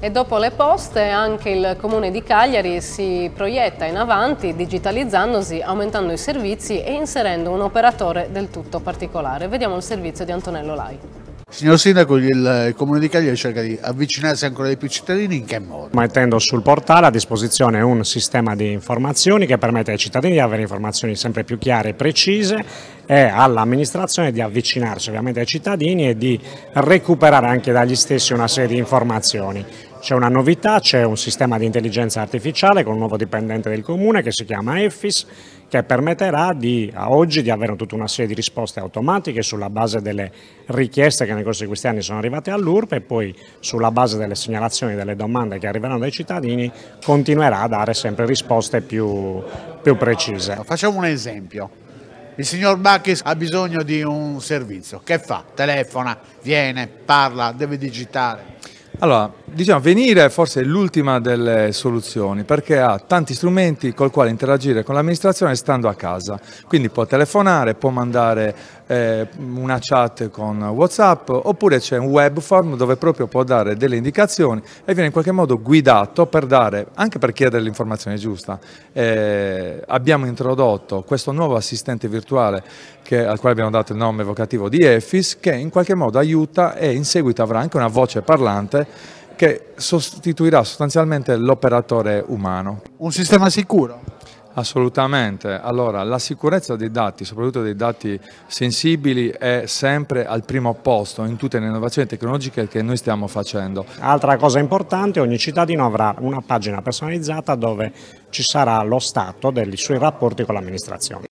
E dopo le poste anche il Comune di Cagliari si proietta in avanti digitalizzandosi, aumentando i servizi e inserendo un operatore del tutto particolare. Vediamo il servizio di Antonello Lai. Signor Sindaco, il Comune di Cagliari cerca di avvicinarsi ancora di più ai cittadini, in che modo? Mettendo sul portale a disposizione un sistema di informazioni che permette ai cittadini di avere informazioni sempre più chiare e precise e all'amministrazione di avvicinarsi ovviamente ai cittadini e di recuperare anche dagli stessi una serie di informazioni. C'è una novità, c'è un sistema di intelligenza artificiale con un nuovo dipendente del comune che si chiama EFIS che permetterà di, a oggi di avere tutta una serie di risposte automatiche sulla base delle richieste che nel corso di questi anni sono arrivate all'URP e poi sulla base delle segnalazioni e delle domande che arriveranno dai cittadini continuerà a dare sempre risposte più, più precise. Facciamo un esempio. Il signor Bacchis ha bisogno di un servizio. Che fa? Telefona, viene, parla, deve digitare. Allora, Diciamo, venire forse è l'ultima delle soluzioni perché ha tanti strumenti col quale interagire con l'amministrazione stando a casa, quindi può telefonare, può mandare eh, una chat con Whatsapp oppure c'è un web form dove proprio può dare delle indicazioni e viene in qualche modo guidato per dare, anche per chiedere l'informazione giusta. Eh, abbiamo introdotto questo nuovo assistente virtuale che, al quale abbiamo dato il nome evocativo di EFIS che in qualche modo aiuta e in seguito avrà anche una voce parlante che sostituirà sostanzialmente l'operatore umano. Un sistema sicuro? Assolutamente, allora la sicurezza dei dati, soprattutto dei dati sensibili, è sempre al primo posto in tutte le innovazioni tecnologiche che noi stiamo facendo. Altra cosa importante, ogni cittadino avrà una pagina personalizzata dove ci sarà lo stato dei suoi rapporti con l'amministrazione.